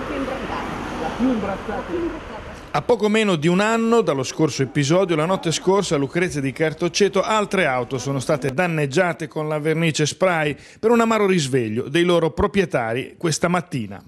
La più imbrattata. La più imbrattata. La più imbrattata. A poco meno di un anno dallo scorso episodio, la notte scorsa a Lucrezia di Cartoceto altre auto sono state danneggiate con la vernice spray per un amaro risveglio dei loro proprietari questa mattina.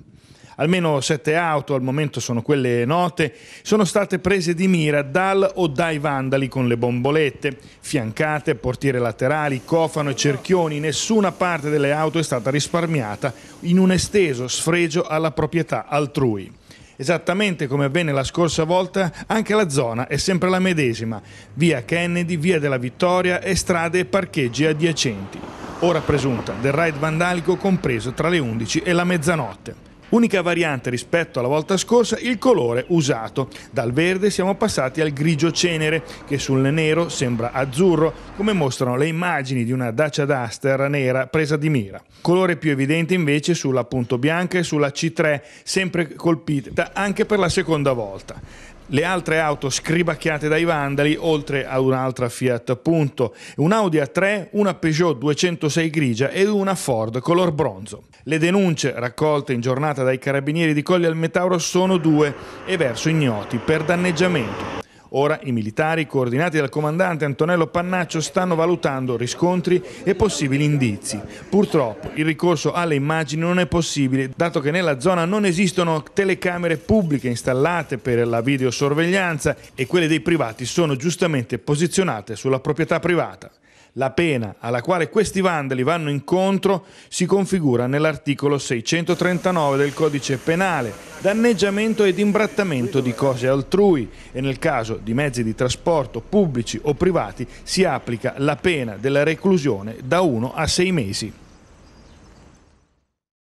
Almeno sette auto al momento sono quelle note, sono state prese di mira dal o dai vandali con le bombolette, fiancate, portiere laterali, cofano e cerchioni. Nessuna parte delle auto è stata risparmiata in un esteso sfregio alla proprietà altrui. Esattamente come avvenne la scorsa volta, anche la zona è sempre la medesima. Via Kennedy, via della Vittoria e strade e parcheggi adiacenti. Ora presunta del raid vandalico compreso tra le 11 e la mezzanotte. Unica variante rispetto alla volta scorsa il colore usato. Dal verde siamo passati al grigio cenere, che sul nero sembra azzurro, come mostrano le immagini di una Dacia Duster nera presa di mira. Colore più evidente invece sulla Punto Bianca e sulla C3, sempre colpita anche per la seconda volta le altre auto scribacchiate dai vandali, oltre ad un'altra Fiat Punto, un Audi A3, una Peugeot 206 grigia e una Ford color bronzo. Le denunce raccolte in giornata dai carabinieri di Colli al Metauro sono due e verso ignoti per danneggiamento. Ora i militari, coordinati dal comandante Antonello Pannaccio, stanno valutando riscontri e possibili indizi. Purtroppo il ricorso alle immagini non è possibile, dato che nella zona non esistono telecamere pubbliche installate per la videosorveglianza e quelle dei privati sono giustamente posizionate sulla proprietà privata. La pena alla quale questi vandali vanno incontro si configura nell'articolo 639 del codice penale, danneggiamento ed imbrattamento di cose altrui e nel caso di mezzi di trasporto pubblici o privati si applica la pena della reclusione da 1 a 6 mesi.